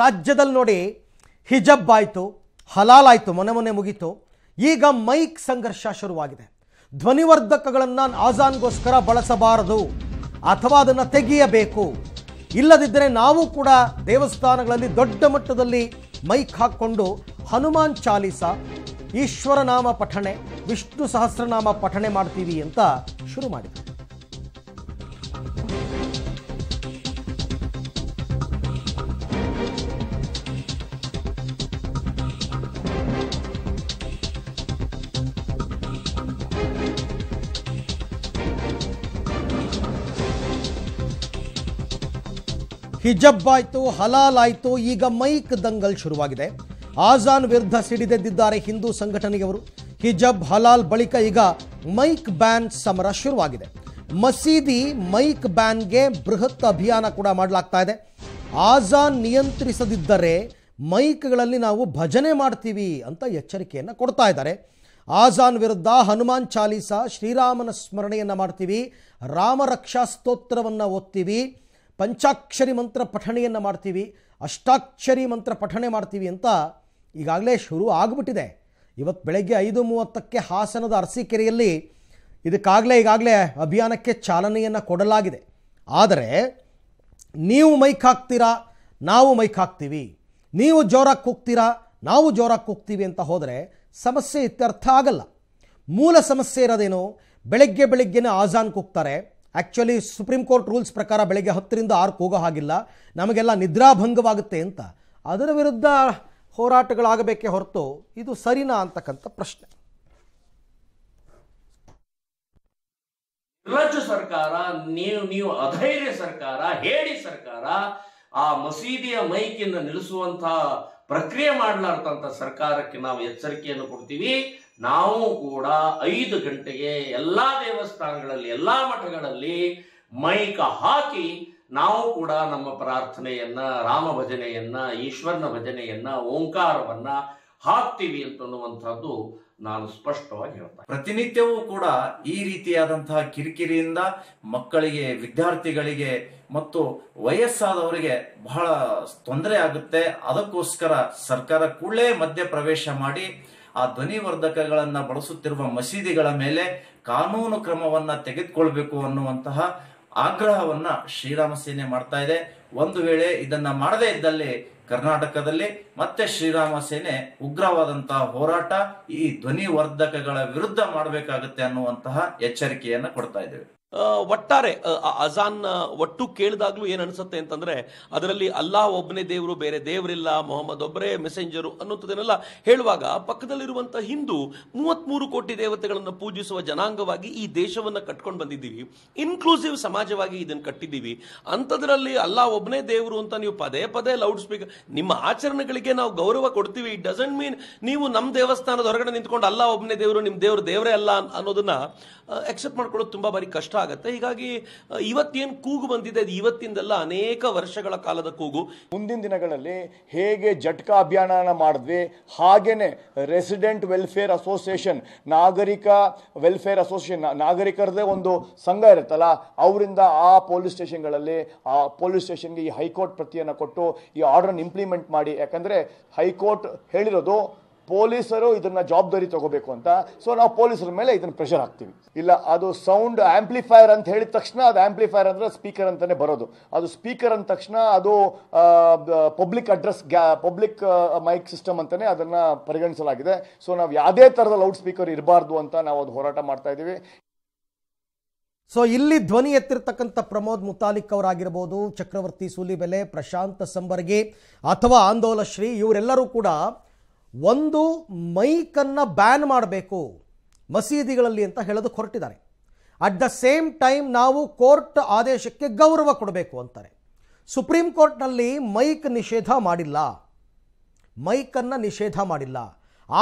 ರಾಜ್ಯದಲ್ಲಿ ನೋಡಿ ಹಿಜಬ್ ಆಯಿತು ಹಲಾಲ್ ಆಯಿತು ಮೊನೆ ಮೊನೆ ಮುಗೀತು ಈಗ ಮೈಕ್ ಸಂಘರ್ಷ ಶುರುವಾಗಿದೆ ಧ್ವನಿವರ್ಧಕಗಳನ್ನು ಆಜಾನ್ಗೋಸ್ಕರ ಬಳಸಬಾರದು ಅಥವಾ ಅದನ್ನು ತೆಗೆಯಬೇಕು ಇಲ್ಲದಿದ್ದರೆ ನಾವು ಕೂಡ ದೇವಸ್ಥಾನಗಳಲ್ಲಿ ದೊಡ್ಡ ಮಟ್ಟದಲ್ಲಿ ಮೈಕ್ ಹಾಕ್ಕೊಂಡು ಹನುಮಾನ್ ಚಾಲೀಸ ಈಶ್ವರನಾಮ ಪಠಣೆ ವಿಷ್ಣು ಸಹಸ್ರನಾಮ ಪಠಣೆ ಮಾಡ್ತೀವಿ ಅಂತ ಶುರು ಮಾಡಿದರು ಹಿಜಬ್ ಆಯ್ತು ಹಲಾಲ್ ಆಯಿತು ಈಗ ಮೈಕ್ ದಂಗಲ್ ಶುರುವಾಗಿದೆ ಆಜಾನ್ ವಿರುದ್ಧ ಸಿಡಿದೆದ್ದಿದ್ದಾರೆ ಹಿಂದೂ ಸಂಘಟನೆಯವರು ಹಿಜಬ್ ಹಲಾಲ್ ಬಳಿಕ ಈಗ ಮೈಕ್ ಬ್ಯಾನ್ ಸಮರ ಶುರುವಾಗಿದೆ ಮಸೀದಿ ಮೈಕ್ ಬ್ಯಾನ್ಗೆ ಬೃಹತ್ ಅಭಿಯಾನ ಕೂಡ ಮಾಡಲಾಗ್ತಾ ಇದೆ ಆಜಾನ್ ನಿಯಂತ್ರಿಸದಿದ್ದರೆ ಮೈಕ್ಗಳಲ್ಲಿ ನಾವು ಭಜನೆ ಮಾಡ್ತೀವಿ ಅಂತ ಎಚ್ಚರಿಕೆಯನ್ನು ಕೊಡ್ತಾ ಇದ್ದಾರೆ ಆಜಾನ್ ವಿರುದ್ಧ ಹನುಮಾನ್ ಚಾಲೀಸ ಶ್ರೀರಾಮನ ಸ್ಮರಣೆಯನ್ನು ಮಾಡ್ತೀವಿ ರಾಮರಕ್ಷಾ ಸ್ತೋತ್ರವನ್ನು ಓದ್ತೀವಿ ಪಂಚಾಕ್ಷರಿ ಮಂತ್ರ ಪಠಣೆಯನ್ನು ಮಾಡ್ತೀವಿ ಅಷ್ಟಾಕ್ಷರಿ ಮಂತ್ರ ಪಠಣೆ ಮಾಡ್ತೀವಿ ಅಂತ ಈಗಾಗಲೇ ಶುರು ಆಗಿಬಿಟ್ಟಿದೆ ಇವತ್ತು ಬೆಳಗ್ಗೆ ಐದು ಮೂವತ್ತಕ್ಕೆ ಹಾಸನದ ಅರಸೀಕೆರೆಯಲ್ಲಿ ಇದಕ್ಕಾಗಲೇ ಈಗಾಗಲೇ ಅಭಿಯಾನಕ್ಕೆ ಚಾಲನೆಯನ್ನು ಕೊಡಲಾಗಿದೆ ಆದರೆ ನೀವು ಮೈಕ್ ಹಾಕ್ತೀರಾ ನಾವು ಮೈಕ್ ಹಾಕ್ತೀವಿ ನೀವು ಜೋರಾಗಿ ಕೂಗ್ತೀರಾ ನಾವು ಜೋರಾಗಿ ಕೂಗ್ತೀವಿ ಅಂತ ಹೋದರೆ ಸಮಸ್ಯೆ ಇತ್ಯರ್ಥ ಆಗಲ್ಲ ಮೂಲ ಸಮಸ್ಯೆ ಇರೋದೇನು ಬೆಳಗ್ಗೆ ಬೆಳಗ್ಗೆನೇ ಆಜಾನ್ ಕೂಗ್ತಾರೆ ಆ್ಯಕ್ಚುಲಿ ಸುಪ್ರೀಂ ಕೋರ್ಟ್ ರೂಲ್ಸ್ ಪ್ರಕಾರ ಬೆಳಗ್ಗೆ ಹತ್ತರಿಂದ ಆರು ಹೋಗೋ ಹಾಗಿಲ್ಲ ನಮಗೆಲ್ಲ ನಿದ್ರಾಭಂಗವಾಗುತ್ತೆ ಅಂತ ಅದರ ವಿರುದ್ಧ ಹೋರಾಟಗಳಾಗಬೇಕೇ ಹೊರತು ಇದು ಸರಿನಾ ಅಂತಕ್ಕಂಥ ಪ್ರಶ್ನೆ ರಾಜ್ಯ ಸರ್ಕಾರ ನೀವು ನೀವು ಅಧೈರ್ಯ ಸರ್ಕಾರ ಹೇಳಿ ಸರ್ಕಾರ ಆ ಮಸೀದಿಯ ಮೈಕಿನ ನಿಲ್ಲಿಸುವಂತಹ ಪ್ರಕ್ರಿಯೆ ಮಾಡಲಾರ್ದಂತ ಸರ್ಕಾರಕ್ಕೆ ನಾವು ಎಚ್ಚರಿಕೆಯನ್ನು ಕೊಡ್ತೀವಿ ನಾವು ಕೂಡ ಐದು ಗಂಟೆಗೆ ಎಲ್ಲಾ ದೇವಸ್ಥಾನಗಳಲ್ಲಿ ಎಲ್ಲಾ ಮಠಗಳಲ್ಲಿ ಮೈಕ ಹಾಕಿ ನಾವು ಕೂಡ ನಮ್ಮ ಪ್ರಾರ್ಥನೆಯನ್ನ ರಾಮ ಭಜನೆಯನ್ನ ಈಶ್ವರನ ಭಜನೆಯನ್ನ ಓಂಕಾರವನ್ನ ಹಾಕ್ತೀವಿ ಅಂತನ್ನುವಂಥದ್ದು ನಾನು ಸ್ಪಷ್ಟವಾಗಿ ಹೇಳ್ತೇನೆ ಪ್ರತಿನಿತ್ಯವೂ ಕೂಡ ಈ ರೀತಿಯಾದಂತಹ ಕಿರಿಕಿರಿಯಿಂದ ಮಕ್ಕಳಿಗೆ ವಿದ್ಯಾರ್ಥಿಗಳಿಗೆ ಮತ್ತು ವಯಸ್ಸಾದವರಿಗೆ ಬಹಳ ತೊಂದರೆ ಆಗುತ್ತೆ ಅದಕ್ಕೋಸ್ಕರ ಸರ್ಕಾರ ಕೂಡಲೇ ಮಧ್ಯ ಪ್ರವೇಶ ಮಾಡಿ ಆ ಧ್ವನಿವರ್ಧಕಗಳನ್ನ ಬಳಸುತ್ತಿರುವ ಮಸೀದಿಗಳ ಮೇಲೆ ಕಾನೂನು ಕ್ರಮವನ್ನ ತೆಗೆದುಕೊಳ್ಬೇಕು ಅನ್ನುವಂತಹ ಆಗ್ರಹವನ್ನ ಶ್ರೀರಾಮ ಸೇನೆ ಮಾಡ್ತಾ ಇದೆ ಒಂದು ವೇಳೆ ಇದನ್ನ ಮಾಡದೇ ಇದ್ದಲ್ಲಿ ಕರ್ನಾಟಕದಲ್ಲಿ ಮತ್ತೆ ಶ್ರೀರಾಮ ಸೇನೆ ಉಗ್ರವಾದಂತಹ ಹೋರಾಟ ಈ ಧ್ವನಿವರ್ಧಕಗಳ ವಿರುದ್ಧ ಮಾಡಬೇಕಾಗುತ್ತೆ ಅನ್ನುವಂತಹ ಎಚ್ಚರಿಕೆಯನ್ನು ಕೊಡ್ತಾ ಇದ್ದೇವೆ ಒಟ್ಟಾರೆ ಅಜಾನ್ ಒಟ್ಟು ಕೇಳಿದಾಗ್ಲೂ ಏನ್ ಅನಿಸುತ್ತೆ ಅಂತಂದ್ರೆ ಅದರಲ್ಲಿ ಅಲ್ಲಾ ಒಬ್ಬನೇ ದೇವರು ಬೇರೆ ದೇವರಿಲ್ಲ ಮೊಹಮ್ಮದ್ ಒಬ್ಬರೇ ಮೆಸೆಂಜರು ಅನ್ನೋದನ್ನೆಲ್ಲ ಹೇಳುವಾಗ ಪಕ್ಕದಲ್ಲಿರುವಂತಹ ಹಿಂದೂ ಮೂವತ್ಮೂರು ಕೋಟಿ ದೇವತೆಗಳನ್ನು ಪೂಜಿಸುವ ಜನಾಂಗವಾಗಿ ಈ ದೇಶವನ್ನ ಕಟ್ಕೊಂಡು ಬಂದಿದ್ದೀವಿ ಇನ್ಕ್ಲೂಸಿವ್ ಸಮಾಜವಾಗಿ ಇದನ್ನ ಕಟ್ಟಿದ್ದೀವಿ ಅಂಥದ್ರಲ್ಲಿ ಅಲ್ಲಾ ಒಬ್ಬನೇ ದೇವರು ಅಂತ ನೀವು ಪದೇ ಪದೇ ಲೌಡ್ ಸ್ಪೀಕರ್ ನಿಮ್ಮ ಆಚರಣೆಗಳಿಗೆ ದೇವರಿಗೆ ನಾವು ಗೌರವ ಕೊಡ್ತೀವಿ ಇಟ್ ಡಸಂಟ್ ಮೀನ್ ನೀವು ನಮ್ಮ ದೇವಸ್ಥಾನದ ಹೊರಗಡೆ ನಿಂತ್ಕೊಂಡು ಅಲ್ಲ ಒಬ್ಬನೇ ದೇವರು ನಿಮ್ಮ ದೇವರು ದೇವರೇ ಅಲ್ಲ ಅನ್ನೋದನ್ನ ಎಕ್ಸೆಪ್ಟ್ ಮಾಡ್ಕೊಳ್ಳೋದು ತುಂಬಾ ಬಾರಿ ಕಷ್ಟ ಆಗುತ್ತೆ ಹೀಗಾಗಿ ಇವತ್ತೇನು ಕೂಗು ಬಂದಿದೆ ಅದು ಇವತ್ತಿಂದಲ್ಲ ಅನೇಕ ವರ್ಷಗಳ ಕಾಲದ ಕೂಗು ಮುಂದಿನ ದಿನಗಳಲ್ಲಿ ಹೇಗೆ ಜಟ್ಕಾ ಅಭಿಯಾನ ಮಾಡಿದ್ವಿ ಹಾಗೇನೆ ರೆಸಿಡೆಂಟ್ ವೆಲ್ಫೇರ್ ಅಸೋಸಿಯೇಷನ್ ನಾಗರಿಕ ವೆಲ್ಫೇರ್ ಅಸೋಸಿಯೇಷನ್ ನಾಗರಿಕರದೇ ಒಂದು ಸಂಘ ಇರುತ್ತಲ್ಲ ಅವರಿಂದ ಆ ಪೊಲೀಸ್ ಸ್ಟೇಷನ್ಗಳಲ್ಲಿ ಆ ಪೊಲೀಸ್ ಸ್ಟೇಷನ್ಗೆ ಈ ಹೈಕೋರ್ಟ್ ಪ್ರತಿಯನ್ನು ಕೊಟ್ಟು ಈ ಆರ್ಡರ್ನ ಇಂಪ್ಲಿಮೆಂಟ್ ಮಾಡಿ ಯಾಕಂದ್ರೆ ಹೈಕೋರ್ಟ್ ಹೇಳಿರೋದು ಪೊಲೀಸರು ಇದನ್ನ ಜವಾಬ್ದಾರಿ ತಗೋಬೇಕು ಅಂತ ಸೊ ನಾವು ಪೊಲೀಸರ ಮೇಲೆ ಇದನ್ನ ಪ್ರೆಷರ್ ಹಾಕ್ತೀವಿ ಇಲ್ಲ ಅದು ಸೌಂಡ್ ಆಂಪ್ಲಿಫೈರ್ ಅಂತ ಹೇಳಿದ ತಕ್ಷಣ ಅದು ಆಂಪ್ಲಿಫೈಯರ್ ಅಂದ್ರೆ ಸ್ಪೀಕರ್ ಅಂತಾನೆ ಬರೋದು ಅದು ಸ್ಪೀಕರ್ ಅಂದ ತಕ್ಷಣ ಅದು ಪಬ್ಲಿಕ್ ಅಡ್ರೆಸ್ ಗ್ಯಾ ಪಬ್ಲಿಕ್ ಮೈಕ್ ಸಿಸ್ಟಮ್ ಅಂತಾನೆ ಅದನ್ನ ಪರಿಗಣಿಸಲಾಗಿದೆ ಸೊ ನಾವು ಯಾವುದೇ ತರದ ಲೌಡ್ ಸ್ಪೀಕರ್ ಇರಬಾರ್ದು ಅಂತ ನಾವು ಅದು ಹೋರಾಟ ಮಾಡ್ತಾ ಇದ್ದೀವಿ ಸೊ ಇಲ್ಲಿ ಧ್ವನಿ ಎತ್ತಿರತಕ್ಕಂಥ ಪ್ರಮೋದ್ ಮುತಾಲಿಕ್ ಅವರಾಗಿರ್ಬೋದು ಚಕ್ರವರ್ತಿ ಸೂಲಿಬೆಲೆ ಪ್ರಶಾಂತ ಸಂಬರ್ಗಿ ಅಥವಾ ಆಂದೋಲಶ್ರೀ ಇವರೆಲ್ಲರೂ ಕೂಡ ಒಂದು ಮೈಕನ್ನು ಬ್ಯಾನ್ ಮಾಡಬೇಕು ಮಸೀದಿಗಳಲ್ಲಿ ಅಂತ ಹೇಳೋದು ಹೊರಟಿದ್ದಾರೆ ಅಟ್ ದ ಸೇಮ್ ಟೈಮ್ ನಾವು ಕೋರ್ಟ್ ಆದೇಶಕ್ಕೆ ಗೌರವ ಕೊಡಬೇಕು ಅಂತಾರೆ ಸುಪ್ರೀಂ ಕೋರ್ಟ್ನಲ್ಲಿ ಮೈಕ್ ನಿಷೇಧ ಮಾಡಿಲ್ಲ ಮೈಕನ್ನು ನಿಷೇಧ ಮಾಡಿಲ್ಲ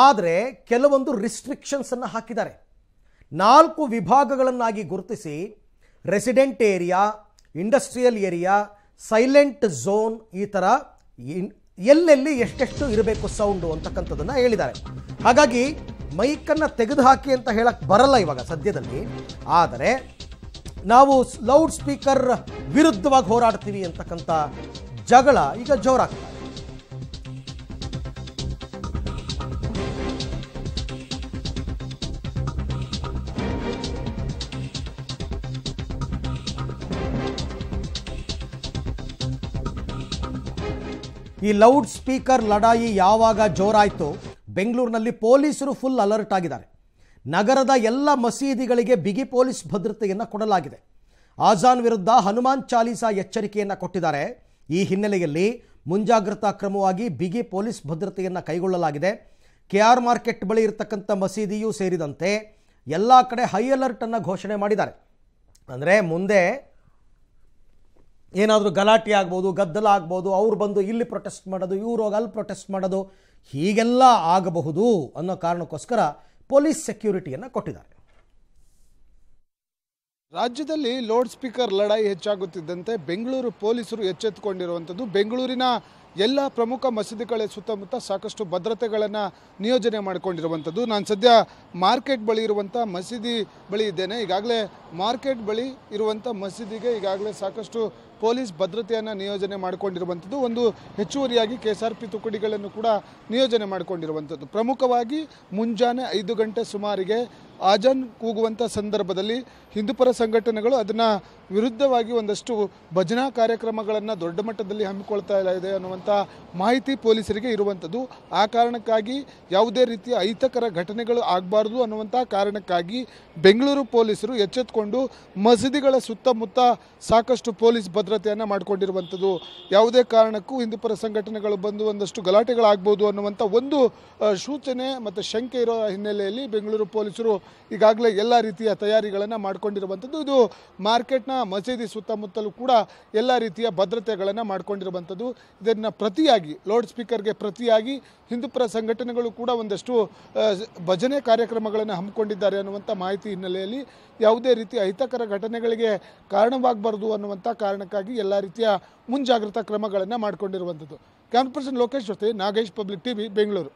ಆದರೆ ಕೆಲವೊಂದು ರಿಸ್ಟ್ರಿಕ್ಷನ್ಸನ್ನು ಹಾಕಿದ್ದಾರೆ ನಾಲ್ಕು ವಿಭಾಗಗಳನ್ನಾಗಿ ಗುರುತಿಸಿ resident area industrial area silent zone ಈ ಥರ ಎಲ್ಲೆಲ್ಲಿ ಎಷ್ಟೆಷ್ಟು ಇರಬೇಕು ಸೌಂಡು ಅಂತಕ್ಕಂಥದ್ದನ್ನು ಹೇಳಿದ್ದಾರೆ ಹಾಗಾಗಿ ಮೈಕನ್ನು ತೆಗೆದು ಹಾಕಿ ಅಂತ ಹೇಳಕ್ಕೆ ಬರಲ್ಲ ಇವಾಗ ಸದ್ಯದಲ್ಲಿ ಆದರೆ ನಾವು ಲೌಡ್ ಸ್ಪೀಕರ್ ವಿರುದ್ಧವಾಗಿ ಹೋರಾಡ್ತೀವಿ ಅಂತಕ್ಕಂಥ ಜಗಳ ಈಗ ಜೋರಾಗ್ತದೆ ಈ ಲೌಡ್ ಸ್ಪೀಕರ್ ಲಡಾಯಿ ಯಾವಾಗ ಜೋರಾಯಿತು ಬೆಂಗಳೂರಿನಲ್ಲಿ ಪೊಲೀಸರು ಫುಲ್ ಅಲರ್ಟ್ ಆಗಿದ್ದಾರೆ ನಗರದ ಎಲ್ಲ ಮಸೀದಿಗಳಿಗೆ ಬಿಗಿ ಪೊಲೀಸ್ ಭದ್ರತೆಯನ್ನು ಕೊಡಲಾಗಿದೆ ಆಜಾನ್ ವಿರುದ್ಧ ಹನುಮಾನ್ ಚಾಲೀಸಾ ಎಚ್ಚರಿಕೆಯನ್ನು ಕೊಟ್ಟಿದ್ದಾರೆ ಈ ಹಿನ್ನೆಲೆಯಲ್ಲಿ ಮುಂಜಾಗ್ರತಾ ಕ್ರಮವಾಗಿ ಬಿಗಿ ಪೊಲೀಸ್ ಭದ್ರತೆಯನ್ನು ಕೈಗೊಳ್ಳಲಾಗಿದೆ ಕೆ ಆರ್ ಮಾರ್ಕೆಟ್ ಬಳಿ ಇರತಕ್ಕಂಥ ಮಸೀದಿಯೂ ಸೇರಿದಂತೆ ಎಲ್ಲ ಕಡೆ ಹೈ ಅಲರ್ಟನ್ನು ಘೋಷಣೆ ಮಾಡಿದ್ದಾರೆ ಅಂದರೆ ಮುಂದೆ ಏನಾದರೂ ಗಲಾಟೆ ಆಗ್ಬೋದು ಗದ್ದಲ ಆಗ್ಬೋದು ಅವ್ರು ಬಂದು ಇಲ್ಲಿ ಪ್ರೊಟೆಸ್ಟ್ ಮಾಡೋದು ಇವ್ರು ಹೋಗಿ ಅಲ್ಲಿ ಪ್ರೊಟೆಸ್ಟ್ ಮಾಡೋದು ಹೀಗೆಲ್ಲ ಆಗಬಹುದು ಅನ್ನೋ ಕಾರಣಕ್ಕೋಸ್ಕರ ಪೊಲೀಸ್ ಸೆಕ್ಯೂರಿಟಿಯನ್ನು ಕೊಟ್ಟಿದ್ದಾರೆ ರಾಜ್ಯದಲ್ಲಿ ಲೌಡ್ ಸ್ಪೀಕರ್ ಲಡಾಯಿ ಹೆಚ್ಚಾಗುತ್ತಿದ್ದಂತೆ ಬೆಂಗಳೂರು ಪೊಲೀಸರು ಎಚ್ಚೆತ್ತುಕೊಂಡಿರುವಂಥದ್ದು ಬೆಂಗಳೂರಿನ ಎಲ್ಲ ಪ್ರಮುಖ ಮಸೀದಿಗಳ ಸುತ್ತಮುತ್ತ ಸಾಕಷ್ಟು ಭದ್ರತೆಗಳನ್ನು ನಿಯೋಜನೆ ಮಾಡಿಕೊಂಡಿರುವಂಥದ್ದು ನಾನು ಸದ್ಯ ಮಾರ್ಕೆಟ್ ಬಳಿ ಇರುವಂಥ ಮಸೀದಿ ಬಳಿ ಇದ್ದೇನೆ ಈಗಾಗಲೇ ಮಾರ್ಕೆಟ್ ಬಳಿ ಇರುವಂಥ ಮಸೀದಿಗೆ ಈಗಾಗಲೇ ಸಾಕಷ್ಟು ಪೊಲೀಸ್ ಭದ್ರತೆಯನ್ನು ನಿಯೋಜನೆ ಮಾಡಿಕೊಂಡಿರುವಂಥದ್ದು ಒಂದು ಹೆಚ್ಚುವರಿಯಾಗಿ ಕೆ ಎಸ್ ಆರ್ ಪಿ ತುಕಡಿಗಳನ್ನು ಕೂಡ ನಿಯೋಜನೆ ಮಾಡಿಕೊಂಡಿರುವಂಥದ್ದು ಪ್ರಮುಖವಾಗಿ ಮುಂಜಾನೆ ಐದು ಗಂಟೆ ಸುಮಾರಿಗೆ ಆಜಾನ್ ಕೂಗುವಂಥ ಸಂದರ್ಭದಲ್ಲಿ ಹಿಂದೂಪರ ಸಂಘಟನೆಗಳು ಅದನ್ನು ವಿರುದ್ಧವಾಗಿ ಒಂದಷ್ಟು ಭಜನಾ ಕಾರ್ಯಕ್ರಮಗಳನ್ನು ದೊಡ್ಡ ಮಟ್ಟದಲ್ಲಿ ಹಮ್ಮಿಕೊಳ್ತಾ ಇದೆ ಅನ್ನುವಂಥ ಮಾಹಿತಿ ಪೊಲೀಸರಿಗೆ ಇರುವಂಥದ್ದು ಆ ಕಾರಣಕ್ಕಾಗಿ ಯಾವುದೇ ರೀತಿಯ ಅಹಿತಕರ ಘಟನೆಗಳು ಆಗಬಾರ್ದು ಅನ್ನುವಂಥ ಕಾರಣಕ್ಕಾಗಿ ಬೆಂಗಳೂರು ಪೊಲೀಸರು ಎಚ್ಚೆತ್ತುಕೊಂಡು ಮಸೀದಿಗಳ ಸುತ್ತಮುತ್ತ ಸಾಕಷ್ಟು ಪೊಲೀಸ್ ಭದ್ರತೆಯನ್ನು ಮಾಡಿಕೊಂಡಿರುವಂಥದ್ದು ಯಾವುದೇ ಕಾರಣಕ್ಕೂ ಹಿಂದೂಪರ ಸಂಘಟನೆಗಳು ಬಂದು ಒಂದಷ್ಟು ಗಲಾಟೆಗಳಾಗ್ಬೋದು ಅನ್ನುವಂಥ ಒಂದು ಸೂಚನೆ ಮತ್ತು ಶಂಕೆ ಇರೋ ಹಿನ್ನೆಲೆಯಲ್ಲಿ ಬೆಂಗಳೂರು ಪೊಲೀಸರು ಈಗಾಗಲೇ ಎಲ್ಲ ರೀತಿಯ ತಯಾರಿಗಳನ್ನು ಮಾಡಿಕೊಂಡಿರುವಂಥದ್ದು ಇದು ಮಾರ್ಕೆಟ್ನ ಮಸೀದಿ ಸುತ್ತಮುತ್ತಲೂ ಕೂಡ ಎಲ್ಲ ರೀತಿಯ ಭದ್ರತೆಗಳನ್ನು ಮಾಡಿಕೊಂಡಿರುವಂಥದ್ದು ಇದನ್ನು ಪ್ರತಿಯಾಗಿ ಲೌಡ್ ಸ್ಪೀಕರ್ಗೆ ಪ್ರತಿಯಾಗಿ ಹಿಂದೂಪರ ಸಂಘಟನೆಗಳು ಕೂಡ ಒಂದಷ್ಟು ಭಜನೆ ಕಾರ್ಯಕ್ರಮಗಳನ್ನು ಹಮ್ಮಿಕೊಂಡಿದ್ದಾರೆ ಅನ್ನುವಂಥ ಮಾಹಿತಿ ಹಿನ್ನೆಲೆಯಲ್ಲಿ ಯಾವುದೇ ರೀತಿಯ ಅಹಿತಕರ ಘಟನೆಗಳಿಗೆ ಕಾರಣವಾಗಬಾರ್ದು ಅನ್ನುವಂಥ ಕಾರಣಕ್ಕಾಗಿ ಎಲ್ಲ ರೀತಿಯ ಮುಂಜಾಗ್ರತಾ ಕ್ರಮಗಳನ್ನು ಮಾಡಿಕೊಂಡಿರುವಂಥದ್ದು ಕ್ಯಾಮ್ರಾ ಪರ್ಸನ್ ಲೋಕೇಶ್ ಜೊತೆ Nagesh public TV Bengaluru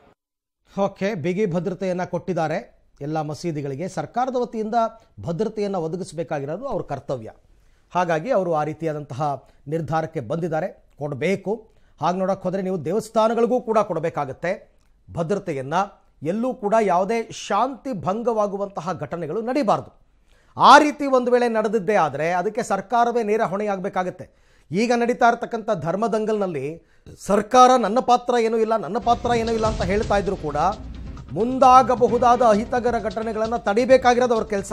okay ಬಿಗಿ ಭದ್ರತೆಯನ್ನು ಕೊಟ್ಟಿದ್ದಾರೆ ಎಲ್ಲ ಮಸೀದಿಗಳಿಗೆ ಸರ್ಕಾರದ ವತಿಯಿಂದ ಭದ್ರತೆಯನ್ನು ಒದಗಿಸಬೇಕಾಗಿರೋದು ಅವರ ಕರ್ತವ್ಯ ಹಾಗಾಗಿ ಅವರು ಆ ರೀತಿಯಾದಂತಹ ನಿರ್ಧಾರಕ್ಕೆ ಬಂದಿದ್ದಾರೆ ಕೊಡಬೇಕು ಹಾಗೆ ನೋಡೋಕ್ಕೆ ಹೋದರೆ ನೀವು ದೇವಸ್ಥಾನಗಳಿಗೂ ಕೂಡ ಕೊಡಬೇಕಾಗತ್ತೆ ಭದ್ರತೆಯನ್ನು ಎಲ್ಲೂ ಕೂಡ ಯಾವುದೇ ಶಾಂತಿ ಭಂಗವಾಗುವಂತಹ ಘಟನೆಗಳು ನಡೀಬಾರ್ದು ಆ ರೀತಿ ಒಂದು ವೇಳೆ ನಡೆದಿದ್ದೇ ಆದರೆ ಅದಕ್ಕೆ ಸರ್ಕಾರವೇ ನೇರ ಹೊಣೆಯಾಗಬೇಕಾಗತ್ತೆ ಈಗ ನಡೀತಾ ಇರತಕ್ಕಂಥ ಧರ್ಮದಂಗಲ್ನಲ್ಲಿ ಸರ್ಕಾರ ನನ್ನ ಪಾತ್ರ ಏನೂ ಇಲ್ಲ ನನ್ನ ಪಾತ್ರ ಏನೂ ಇಲ್ಲ ಅಂತ ಹೇಳ್ತಾ ಇದ್ರು ಕೂಡ ಮುಂದಾಗಬಹುದಾದ ಅಹಿತಕರ ಘಟನೆಗಳನ್ನು ತಡಿಬೇಕಾಗಿರೋದು ಅವ್ರ ಕೆಲಸ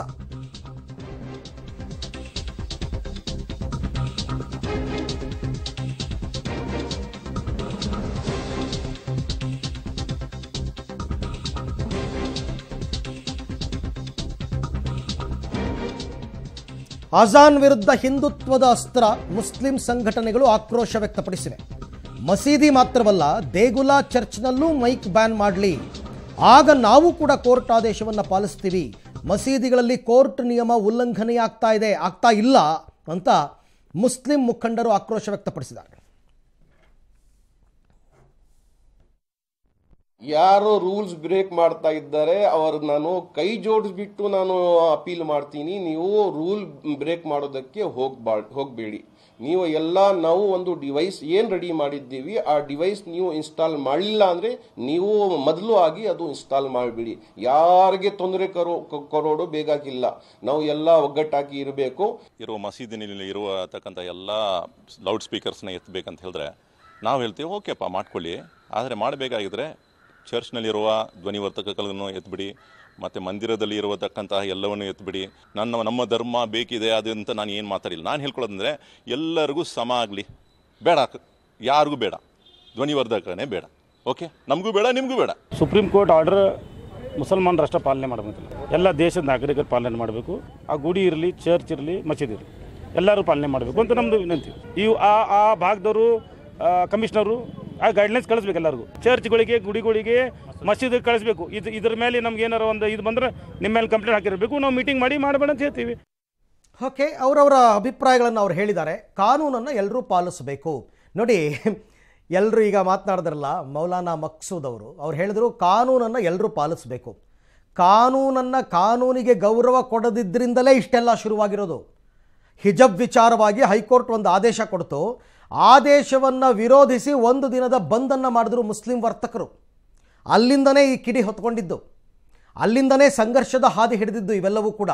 ಅಜಾನ್ ವಿರುದ್ಧ ಹಿಂದುತ್ವದ ಅಸ್ತ್ರ ಮುಸ್ಲಿಂ ಸಂಘಟನೆಗಳು ಆಕ್ರೋಶ ವ್ಯಕ್ತಪಡಿಸಿವೆ ಮಸೀದಿ ಮಾತ್ರವಲ್ಲ ದೇಗುಲ ಚರ್ಚ್ನಲ್ಲೂ ಮೈಕ್ ಬ್ಯಾನ್ ಮಾಡಲಿ ಆಗ ನಾವು ಕೂಡ ಕೋರ್ಟ್ ಆದೇಶವನ್ನು ಪಾಲಿಸ್ತೀವಿ ಮಸೀದಿಗಳಲ್ಲಿ ಕೋರ್ಟ್ ನಿಯಮ ಉಲ್ಲಂಘನೆಯಾಗ್ತಾ ಇದೆ ಆಗ್ತಾ ಇಲ್ಲ ಅಂತ ಮುಸ್ಲಿಂ ಮುಖಂಡರು ಆಕ್ರೋಶ ವ್ಯಕ್ತಪಡಿಸಿದ್ದಾರೆ ಯಾರೋ ರೂಲ್ಸ್ ಬ್ರೇಕ್ ಮಾಡ್ತಾ ಇದ್ದಾರೆ ಅವರು ನಾನು ಕೈ ಜೋಡಿಸ್ಬಿಟ್ಟು ನಾನು ಅಪೀಲ್ ಮಾಡ್ತೀನಿ ನೀವು ರೂಲ್ ಬ್ರೇಕ್ ಮಾಡೋದಕ್ಕೆ ಹೋಗ್ಬಾ ಹೋಗಬೇಡಿ ನೀವು ಎಲ್ಲ ನಾವು ಒಂದು ಡಿವೈಸ್ ಏನು ರೆಡಿ ಮಾಡಿದ್ದೀವಿ ಆ ಡಿವೈಸ್ ನೀವು ಇನ್ಸ್ಟಾಲ್ ಮಾಡಲಿಲ್ಲ ಅಂದರೆ ನೀವು ಮೊದಲು ಆಗಿ ಅದು ಇನ್ಸ್ಟಾಲ್ ಮಾಡಿಬಿಡಿ ಯಾರಿಗೆ ತೊಂದರೆ ಕರೋ ಕೊರೋಡು ಬೇಕಾಗಿಲ್ಲ ನಾವು ಎಲ್ಲ ಒಗ್ಗಟ್ಟಾಗಿ ಇರಬೇಕು ಇರುವ ಮಸೀದಿನಲ್ಲಿ ಇರುವ ಎಲ್ಲ ಲೌಡ್ ಸ್ಪೀಕರ್ಸ್ನ ಎತ್ತಬೇಕಂತ ಹೇಳಿದ್ರೆ ನಾವು ಹೇಳ್ತೀವಿ ಓಕೆಪ್ಪ ಮಾಡ್ಕೊಳ್ಳಿ ಆದರೆ ಮಾಡಬೇಕಾಗಿದ್ರೆ ಚರ್ಚ್ನಲ್ಲಿರುವ ಧ್ವನಿವರ್ತಕಗಳನ್ನು ಎತ್ಬಿಡಿ ಮತ್ತು ಮಂದಿರದಲ್ಲಿ ಇರುವತಕ್ಕಂತಹ ಎಲ್ಲವನ್ನು ಎತ್ಬಿಡಿ ನನ್ನ ನಮ್ಮ ಧರ್ಮ ಬೇಕಿದೆ ಅದು ಅಂತ ನಾನು ಏನು ಮಾತಾಡಿಲ್ಲ ನಾನು ಹೇಳ್ಕೊಳ್ಳೋದಂದರೆ ಎಲ್ಲರಿಗೂ ಸಮ ಆಗಲಿ ಬೇಡ ಯಾರಿಗೂ ಬೇಡ ಧ್ವನಿವರ್ಧಕನೇ ಬೇಡ ಓಕೆ ನಮಗೂ ಬೇಡ ನಿಮಗೂ ಬೇಡ ಸುಪ್ರೀಂ ಕೋರ್ಟ್ ಆರ್ಡರ್ ಮುಸಲ್ಮಾನರಷ್ಟೇ ಪಾಲನೆ ಮಾಡಬೇಕಿಲ್ಲ ಎಲ್ಲ ದೇಶದ ನಾಗರಿಕರು ಪಾಲನೆ ಮಾಡಬೇಕು ಆ ಗುಡಿ ಇರಲಿ ಚರ್ಚ್ ಇರಲಿ ಮಸೀದಿ ಇರಲಿ ಎಲ್ಲರೂ ಪಾಲನೆ ಮಾಡಬೇಕು ಅಂತ ನಮ್ಮದು ವಿನಂತಿ ಇವು ಆ ಆ ಭಾಗದವರು ಕಮಿಷನರು ಆ ಗೈಡ್ಲೈನ್ಸ್ ಕಳಿಸ್ಬೇಕು ಎಲ್ಲರಿಗೂ ಚರ್ಚ್ಗಳಿಗೆ ಗುಡಿಗಳಿಗೆ ಮಸೀದಿ ಕಳಿಸ್ಬೇಕು ಇದು ಇದ್ರ ಮೇಲೆ ನಮ್ಗೆ ಏನಾರ ಒಂದು ಇದು ಬಂದ್ರೆ ನಿಮ್ಮ ಮೇಲೆ ಕಂಪ್ಲೇಂಟ್ ಹಾಕಿರಬೇಕು ನಾವು ಮೀಟಿಂಗ್ ಮಾಡಿ ಮಾಡಬೇಡ ಅಂತ ಹೇಳ್ತೀವಿ ಓಕೆ ಅವರವರ ಅಭಿಪ್ರಾಯಗಳನ್ನು ಅವ್ರು ಹೇಳಿದ್ದಾರೆ ಕಾನೂನನ್ನು ಎಲ್ಲರೂ ಪಾಲಿಸಬೇಕು ನೋಡಿ ಎಲ್ಲರೂ ಈಗ ಮಾತನಾಡಿದ್ರಲ್ಲ ಮೌಲಾನಾ ಮಕ್ಸೂದ್ ಅವರು ಅವ್ರು ಹೇಳಿದ್ರು ಕಾನೂನನ್ನು ಎಲ್ಲರೂ ಪಾಲಿಸಬೇಕು ಕಾನೂನನ್ನು ಕಾನೂನಿಗೆ ಗೌರವ ಕೊಡದಿದ್ದರಿಂದಲೇ ಇಷ್ಟೆಲ್ಲ ಶುರುವಾಗಿರೋದು ಹಿಜಬ್ ವಿಚಾರವಾಗಿ ಹೈಕೋರ್ಟ್ ಒಂದು ಆದೇಶ ಕೊಡ್ತು ಆದೇಶವನ್ನು ವಿರೋಧಿಸಿ ಒಂದು ದಿನದ ಬಂದನ್ನು ಮಾಡಿದ್ರು ಮುಸ್ಲಿಂ ವರ್ತಕರು ಅಲ್ಲಿಂದನೇ ಈ ಕಿಡಿ ಹೊತ್ಕೊಂಡಿದ್ದು ಅಲ್ಲಿಂದನೇ ಸಂಘರ್ಷದ ಹಾದಿ ಹಿಡಿದಿದ್ದು ಇವೆಲ್ಲವೂ ಕೂಡ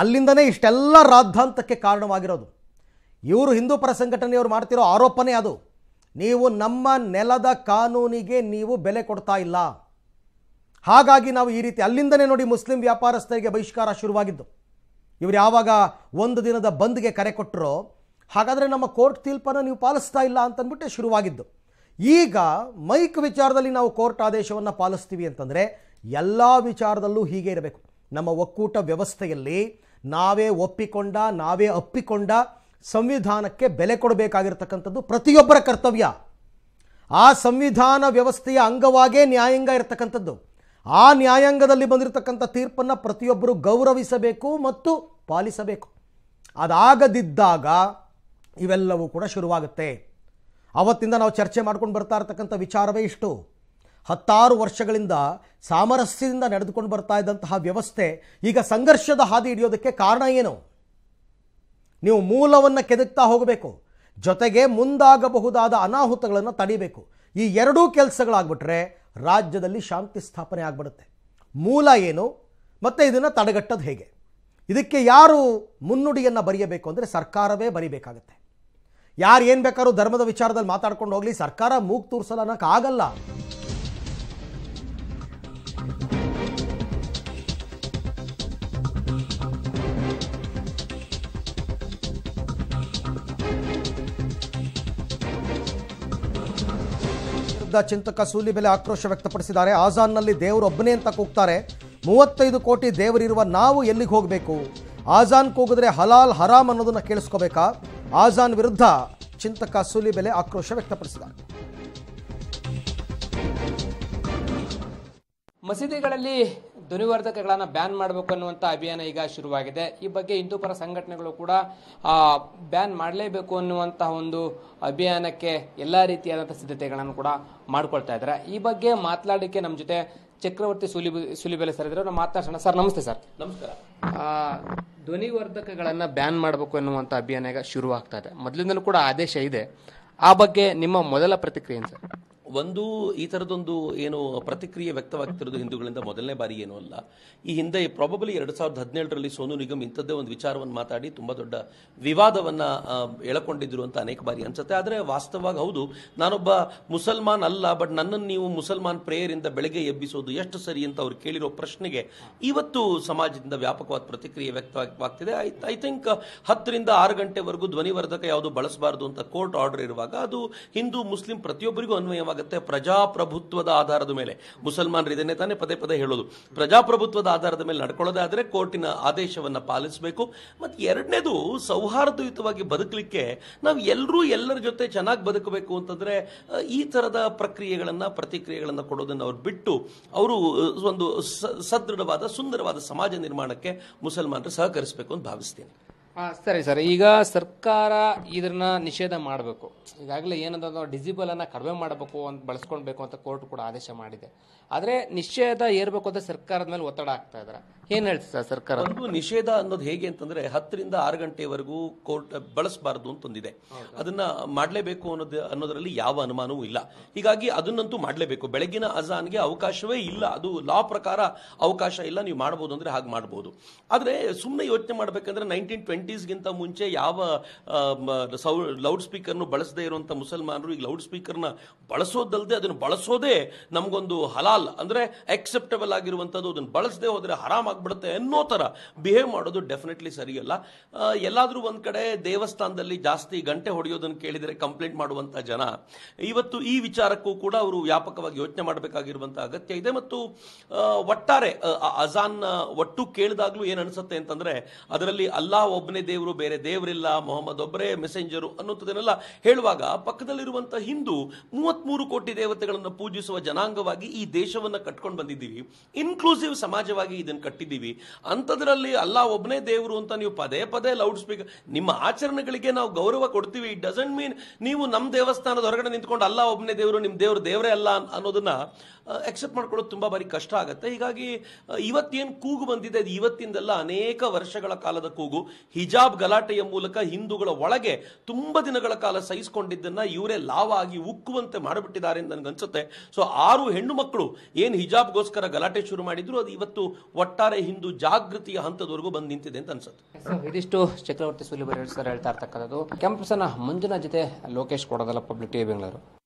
ಅಲ್ಲಿಂದನೇ ಇಷ್ಟೆಲ್ಲ ರಾದ್ಧಾಂತಕ್ಕೆ ಕಾರಣವಾಗಿರೋದು ಇವರು ಹಿಂದೂ ಪರ ಸಂಘಟನೆಯವರು ಮಾಡ್ತಿರೋ ಆರೋಪನೇ ಅದು ನೀವು ನಮ್ಮ ನೆಲದ ಕಾನೂನಿಗೆ ನೀವು ಬೆಲೆ ಕೊಡ್ತಾ ಇಲ್ಲ ಹಾಗಾಗಿ ನಾವು ಈ ರೀತಿ ಅಲ್ಲಿಂದನೇ ನೋಡಿ ಮುಸ್ಲಿಂ ವ್ಯಾಪಾರಸ್ಥರಿಗೆ ಬಹಿಷ್ಕಾರ ಶುರುವಾಗಿದ್ದು ಇವರು ಯಾವಾಗ ಒಂದು ದಿನದ ಬಂದ್ಗೆ ಕರೆ ಕೊಟ್ಟರೋ ಹಾಗಾದರೆ ನಮ್ಮ ಕೋರ್ಟ್ ತೀರ್ಪನ್ನು ನೀವು ಪಾಲಿಸ್ತಾ ಇಲ್ಲ ಅಂತಂದ್ಬಿಟ್ಟೆ ಶುರುವಾಗಿದ್ದು ಈಗ ಮೈಕ್ ವಿಚಾರದಲ್ಲಿ ನಾವು ಕೋರ್ಟ್ ಆದೇಶವನ್ನು ಪಾಲಿಸ್ತೀವಿ ಅಂತಂದರೆ ಎಲ್ಲ ವಿಚಾರದಲ್ಲೂ ಹೀಗೆ ಇರಬೇಕು ನಮ್ಮ ಒಕ್ಕೂಟ ವ್ಯವಸ್ಥೆಯಲ್ಲಿ ನಾವೇ ಒಪ್ಪಿಕೊಂಡ ನಾವೇ ಅಪ್ಪಿಕೊಂಡ ಸಂವಿಧಾನಕ್ಕೆ ಬೆಲೆ ಕೊಡಬೇಕಾಗಿರ್ತಕ್ಕಂಥದ್ದು ಪ್ರತಿಯೊಬ್ಬರ ಕರ್ತವ್ಯ ಆ ಸಂವಿಧಾನ ವ್ಯವಸ್ಥೆಯ ಅಂಗವಾಗೇ ನ್ಯಾಯಾಂಗ ಇರತಕ್ಕಂಥದ್ದು ಆ ನ್ಯಾಯಾಂಗದಲ್ಲಿ ಬಂದಿರತಕ್ಕಂಥ ತೀರ್ಪನ್ನು ಪ್ರತಿಯೊಬ್ಬರು ಗೌರವಿಸಬೇಕು ಮತ್ತು ಪಾಲಿಸಬೇಕು ಅದಾಗದಿದ್ದಾಗ ಇವೆಲ್ಲವೂ ಕೂಡ ಶುರುವಾಗುತ್ತೆ ಅವತ್ತಿಂದ ನಾವು ಚರ್ಚೆ ಮಾಡ್ಕೊಂಡು ಬರ್ತಾ ಇರತಕ್ಕಂಥ ವಿಚಾರವೇ ಇಷ್ಟು ಹತ್ತಾರು ವರ್ಷಗಳಿಂದ ಸಾಮರಸ್ಯದಿಂದ ನಡೆದುಕೊಂಡು ಬರ್ತಾ ಇದ್ದಂತಹ ವ್ಯವಸ್ಥೆ ಈಗ ಸಂಘರ್ಷದ ಹಾದಿ ಹಿಡಿಯೋದಕ್ಕೆ ಕಾರಣ ಏನು ನೀವು ಮೂಲವನ್ನು ಕೆದಕ್ತಾ ಹೋಗಬೇಕು ಜೊತೆಗೆ ಮುಂದಾಗಬಹುದಾದ ಅನಾಹುತಗಳನ್ನು ತಡಿಬೇಕು ಈ ಎರಡೂ ಕೆಲಸಗಳಾಗ್ಬಿಟ್ರೆ ರಾಜ್ಯದಲ್ಲಿ ಶಾಂತಿ ಸ್ಥಾಪನೆ ಆಗಿಬಿಡುತ್ತೆ ಮೂಲ ಏನು ಮತ್ತು ಇದನ್ನು ತಡೆಗಟ್ಟೋದು ಹೇಗೆ ಇದಕ್ಕೆ ಯಾರು ಮುನ್ನುಡಿಯನ್ನು ಬರೆಯಬೇಕು ಅಂದರೆ ಸರ್ಕಾರವೇ ಬರೀಬೇಕಾಗತ್ತೆ ಯಾರು ಏನ್ ಬೇಕಾದ್ರೂ ಧರ್ಮದ ವಿಚಾರದಲ್ಲಿ ಮಾತಾಡ್ಕೊಂಡು ಹೋಗ್ಲಿ ಸರ್ಕಾರ ಮೂಗ್ ಆಗಲ್ಲ ಆಗಲ್ಲ ಚಿಂತಕ ಸೂಲಿ ಬೆಲೆ ಆಕ್ರೋಶ ವ್ಯಕ್ತಪಡಿಸಿದ್ದಾರೆ ಆಜಾನ್ನಲ್ಲಿ ಒಬ್ಬನೇ ಅಂತ ಕೂಗ್ತಾರೆ ಮೂವತ್ತೈದು ಕೋಟಿ ದೇವರಿರುವ ನಾವು ಎಲ್ಲಿಗೆ ಹೋಗಬೇಕು ಆಜಾನ್ ಕೂಗಿದ್ರೆ ಹಲಾಲ್ ಹರಾಮ್ ಅನ್ನೋದನ್ನ ಕೇಳಿಸ್ಕೋಬೇಕಾ ಆಜಾನ್ ವಿರುದ್ಧ ಚಿಂತಕ ಬೆಲೆ ಆಕ್ರೋಶ ವ್ಯಕ್ತಪಡಿಸಿದ್ದಾರೆ ಮಸೀದಿಗಳಲ್ಲಿ ಧ್ವನಿವರ್ಧಕಗಳನ್ನು ಬ್ಯಾನ್ ಮಾಡಬೇಕು ಅನ್ನುವಂಥ ಅಭಿಯಾನ ಈಗ ಶುರುವಾಗಿದೆ ಈ ಬಗ್ಗೆ ಹಿಂದೂ ಪರ ಸಂಘಟನೆಗಳು ಕೂಡ ಬ್ಯಾನ್ ಮಾಡಲೇಬೇಕು ಅನ್ನುವಂತಹ ಒಂದು ಅಭಿಯಾನಕ್ಕೆ ಎಲ್ಲ ರೀತಿಯಾದಂಥ ಸಿದ್ಧತೆಗಳನ್ನು ಕೂಡ ಮಾಡ್ಕೊಳ್ತಾ ಇದ್ದಾರೆ ಈ ಬಗ್ಗೆ ಮಾತನಾಡಲಿಕ್ಕೆ ನಮ್ಮ ಜೊತೆ ಚಕ್ರವರ್ತಿ ಸುಲಿಬೆ ಸುಲಿಬೆಲೆ ಸರ್ ಇದ್ರೆ ಮಾತಾಡ್ಸೋಣ ಸರ್ ನಮಸ್ತೆ ಸರ್ ನಮಸ್ಕಾರ ಧ್ವನಿವರ್ಧಕಗಳನ್ನು ಬ್ಯಾನ್ ಮಾಡಬೇಕು ಎನ್ನುವಂಥ ಅಭಿಯಾನ ಈಗ ಶುರುವಾಗ್ತಾ ಇದೆ ಮೊದಲಿಂದಲೂ ಕೂಡ ಆದೇಶ ಇದೆ ಆ ಬಗ್ಗೆ ನಿಮ್ಮ ಮೊದಲ ಪ್ರತಿಕ್ರಿಯೆ ಸರ್ ಒಂದು ಈ ಥರದೊಂದು ಏನು ಪ್ರತಿಕ್ರಿಯೆ ವ್ಯಕ್ತವಾಗ್ತಿರೋದು ಹಿಂದೂಗಳಿಂದ ಮೊದಲನೇ ಬಾರಿ ಏನೂ ಅಲ್ಲ ಈ ಹಿಂದೆ ಪ್ರಾಬಬಲಿ ಎರಡು ಸಾವಿರದ ಹದಿನೇಳರಲ್ಲಿ ಸೋನು ನಿಗಮ್ ಇಂಥದ್ದೇ ಒಂದು ವಿಚಾರವನ್ನು ಮಾತಾಡಿ ತುಂಬ ದೊಡ್ಡ ವಿವಾದವನ್ನು ಎಳಕೊಂಡಿದ್ರು ಅಂತ ಅನೇಕ ಬಾರಿ ಅನಿಸುತ್ತೆ ಆದರೆ ವಾಸ್ತವವಾಗಿ ಹೌದು ನಾನೊಬ್ಬ ಮುಸಲ್ಮಾನ್ ಅಲ್ಲ ಬಟ್ ನನ್ನನ್ನು ನೀವು ಮುಸಲ್ಮಾನ್ ಪ್ರೇಯರಿಂದ ಬೆಳಗ್ಗೆ ಎಬ್ಬಿಸೋದು ಎಷ್ಟು ಸರಿ ಅಂತ ಅವ್ರು ಕೇಳಿರೋ ಪ್ರಶ್ನೆಗೆ ಇವತ್ತು ಸಮಾಜದಿಂದ ವ್ಯಾಪಕವಾದ ಪ್ರತಿಕ್ರಿಯೆ ವ್ಯಕ್ತವಾಗ್ತಿದೆ ಐ ಐ ಥಿಂಕ್ ಹತ್ತರಿಂದ ಆರು ಗಂಟೆವರೆಗೂ ಧ್ವನಿವರ್ಧಕ ಯಾವುದು ಬಳಸಬಾರದು ಅಂತ ಕೋರ್ಟ್ ಆರ್ಡರ್ ಇರುವಾಗ ಅದು ಹಿಂದೂ ಮುಸ್ಲಿಂ ಪ್ರತಿಯೊಬ್ಬರಿಗೂ ಅನ್ವಯವಾಗ ಆಗುತ್ತೆ ಪ್ರಜಾಪ್ರಭುತ್ವದ ಆಧಾರದ ಮೇಲೆ ಮುಸಲ್ಮಾನರು ಇದನ್ನೇ ತಾನೇ ಪದೇ ಪದೇ ಹೇಳೋದು ಪ್ರಜಾಪ್ರಭುತ್ವದ ಆಧಾರದ ಮೇಲೆ ನಡ್ಕೊಳ್ಳೋದೇ ಆದರೆ ಕೋರ್ಟಿನ ಆದೇಶವನ್ನು ಪಾಲಿಸಬೇಕು ಮತ್ತು ಎರಡನೇದು ಸೌಹಾರ್ದಯುತವಾಗಿ ಬದುಕಲಿಕ್ಕೆ ನಾವು ಎಲ್ಲರೂ ಎಲ್ಲರ ಜೊತೆ ಚೆನ್ನಾಗಿ ಬದುಕಬೇಕು ಅಂತಂದರೆ ಈ ಥರದ ಪ್ರಕ್ರಿಯೆಗಳನ್ನು ಪ್ರತಿಕ್ರಿಯೆಗಳನ್ನು ಕೊಡೋದನ್ನು ಅವ್ರು ಬಿಟ್ಟು ಅವರು ಒಂದು ಸದೃಢವಾದ ಸುಂದರವಾದ ಸಮಾಜ ನಿರ್ಮಾಣಕ್ಕೆ ಮುಸಲ್ಮಾನರು ಸಹಕರಿಸಬೇಕು ಅಂತ ಭಾವಿಸ್ತೀನಿ ಸರಿ ಸರ್ ಈಗ ಸರ್ಕಾರ ಇದನ್ನ ನಿಷೇಧ ಮಾಡಬೇಕು ಈಗಾಗಲೇ ಏನಂತ ಡಿಸಿಬಲ್ ಅನ್ನ ಕಡಿಮೆ ಮಾಡಬೇಕು ಅಂತ ಬಳಸ್ಕೊಳ್ಬೇಕು ಅಂತ ಕೋರ್ಟ್ ಕೂಡ ಆದೇಶ ಮಾಡಿದೆ ಆದರೆ ನಿಷೇಧ ಏರ್ಬೇಕು ಅಂತ ಸರ್ಕಾರದ ಮೇಲೆ ಒತ್ತಡ ಆಗ್ತಾ ಇದಾರೆ ಏನ್ ಹೇಳ್ತೀವಿ ಸರ್ ಸರ್ಕಾರ ಒಂದು ನಿಷೇಧ ಅನ್ನೋದು ಹೇಗೆ ಅಂತಂದ್ರೆ ಹತ್ತರಿಂದ ಆರು ಗಂಟೆವರೆಗೂ ಕೋರ್ಟ್ ಬಳಸಬಾರದು ಅಂತಂದಿದೆ ಅದನ್ನ ಮಾಡಲೇಬೇಕು ಅನ್ನೋದು ಅನ್ನೋದ್ರಲ್ಲಿ ಯಾವ ಅನುಮಾನವೂ ಇಲ್ಲ ಹೀಗಾಗಿ ಅದನ್ನಂತೂ ಮಾಡಲೇಬೇಕು ಬೆಳಗಿನ ಅಜಾನ್ಗೆ ಅವಕಾಶವೇ ಇಲ್ಲ ಅದು ಲಾ ಪ್ರಕಾರ ಅವಕಾಶ ಇಲ್ಲ ನೀವು ಮಾಡಬಹುದು ಅಂದ್ರೆ ಹಾಗೆ ಮಾಡಬಹುದು ಆದರೆ ಸುಮ್ಮನೆ ಯೋಚನೆ ಮಾಡಬೇಕಂದ್ರೆ ನೈನ್ಟೀನ್ ನೈಂಟೀಸ್ಗಿಂತ ಮುಂಚೆ ಯಾವ ಸೌ ಲೌಡ್ ಸ್ಪೀಕರ್ನು ಬಳಸದೇ ಇರುವಂಥ ಮುಸಲ್ಮಾನರು ಈಗ ಲೌಡ್ ಸ್ಪೀಕರ್ನ ಬಳಸೋದಲ್ಲದೆ ಅದನ್ನು ಬಳಸೋದೇ ನಮಗೊಂದು ಹಲಾಲ್ ಅಂದರೆ ಅಕ್ಸೆಪ್ಟಬಲ್ ಆಗಿರುವಂಥದ್ದು ಅದನ್ನು ಬಳಸದೆ ಹೋದರೆ ಹರಾಮ್ ಆಗಿಬಿಡುತ್ತೆ ಅನ್ನೋ ಥರ ಬಿಹೇವ್ ಮಾಡೋದು ಡೆಫಿನೆಟ್ಲಿ ಸರಿಯಲ್ಲ ಎಲ್ಲಾದರೂ ಒಂದು ಕಡೆ ದೇವಸ್ಥಾನದಲ್ಲಿ ಜಾಸ್ತಿ ಗಂಟೆ ಹೊಡೆಯೋದನ್ನು ಕೇಳಿದರೆ ಕಂಪ್ಲೇಂಟ್ ಮಾಡುವಂಥ ಜನ ಇವತ್ತು ಈ ವಿಚಾರಕ್ಕೂ ಕೂಡ ಅವರು ವ್ಯಾಪಕವಾಗಿ ಯೋಚನೆ ಮಾಡಬೇಕಾಗಿರುವಂಥ ಅಗತ್ಯ ಇದೆ ಮತ್ತು ಒಟ್ಟಾರೆ ಅಜಾನ್ ಒಟ್ಟು ಕೇಳಿದಾಗಲೂ ಏನು ಅನಿಸುತ್ತೆ ಅಂತಂದರೆ ಅದರಲ್ಲಿ ಅಲ್ಲಾ ಒಬ್ಬನೇ ದೇವರು ಬೇರೆ ದೇವರಿಲ್ಲ ಮೊಹಮ್ಮದ್ ಒಬ್ಬರೇ ಮೆಸೆಂಜರು ಅನ್ನುವಂಥದ್ದನ್ನೆಲ್ಲ ಹೇಳುವಾಗ ಪಕ್ಕದಲ್ಲಿರುವಂತಹ ಹಿಂದೂ ಮೂವತ್ಮೂರು ಕೋಟಿ ದೇವತೆಗಳನ್ನು ಪೂಜಿಸುವ ಜನಾಂಗವಾಗಿ ಈ ದೇಶವನ್ನು ಕಟ್ಕೊಂಡು ಬಂದಿದ್ದೀವಿ ಇನ್ಕ್ಲೂಸಿವ್ ಸಮಾಜವಾಗಿ ಇದನ್ನು ಕಟ್ಟಿದ್ದೀವಿ ಅಂಥದ್ರಲ್ಲಿ ಅಲ್ಲ ಒಬ್ಬನೇ ದೇವರು ಅಂತ ನೀವು ಪದೇ ಪದೇ ಲೌಡ್ ಸ್ಪೀಕರ್ ನಿಮ್ಮ ಆಚರಣೆಗಳಿಗೆ ನಾವು ಗೌರವ ಕೊಡ್ತೀವಿ ಇಟ್ ಡಸಂಟ್ ಮೀನ್ ನೀವು ನಮ್ಮ ದೇವಸ್ಥಾನದ ಹೊರಗಡೆ ನಿಂತ್ಕೊಂಡು ಅಲ್ಲ ಒಬ್ಬನೇ ದೇವರು ನಿಮ್ಮ ದೇವರು ದೇವರೇ ಅಲ್ಲ ಅನ್ನೋದನ್ನ ಎಕ್ಸೆಪ್ಟ್ ಮಾಡ್ಕೊಳ್ಳೋದು ತುಂಬಾ ಬಾರಿ ಕಷ್ಟ ಆಗುತ್ತೆ ಹೀಗಾಗಿ ಇವತ್ತೇನು ಕೂಗು ಬಂದಿದೆ ಅದು ಇವತ್ತಿಂದಲ್ಲ ಅನೇಕ ವರ್ಷಗಳ ಕಾಲದ ಕೂಗು ಹಿಜಾಬ್ ಗಲಾಟೆಯ ಮೂಲಕ ಹಿಂದೂಗಳ ಒಳಗೆ ತುಂಬ ದಿನಗಳ ಕಾಲ ಸಹಿಸಿಕೊಂಡಿದ್ದನ್ನ ಇವರೇ ಲಾವ ಆಗಿ ಉಕ್ಕುವಂತೆ ಮಾಡಿಬಿಟ್ಟಿದ್ದಾರೆ ಅಂತ ಅನ್ಸುತ್ತೆ ಸೊ ಆರು ಹೆಣ್ಣು ಮಕ್ಕಳು ಹಿಜಾಬ್ ಹಿಜಾಬ್ಗೋಸ್ಕರ ಗಲಾಟೆ ಶುರು ಮಾಡಿದ್ರು ಅದು ಇವತ್ತು ಒಟ್ಟಾರೆ ಹಿಂದೂ ಜಾಗೃತಿಯ ಹಂತದವರೆಗೂ ಬಂದು ನಿಂತಿದೆ ಅಂತ ಅನ್ಸುತ್ತೆ ಇದಿಷ್ಟು ಚಕ್ರವರ್ತಿ ಸುಲಿಬರ್ ಸರ್ ಹೇಳ್ತಾ ಇರ್ತಕ್ಕಂಥದ್ದು ಅನ್ನ ಮಂಜುನಾ ಜೊತೆ ಲೋಕೇಶ್ ಕೊಡೋದಲ್ಲ ಪಬ್ಲಿಕ್ ಟಿವಿ ಬೆಂಗಳೂರು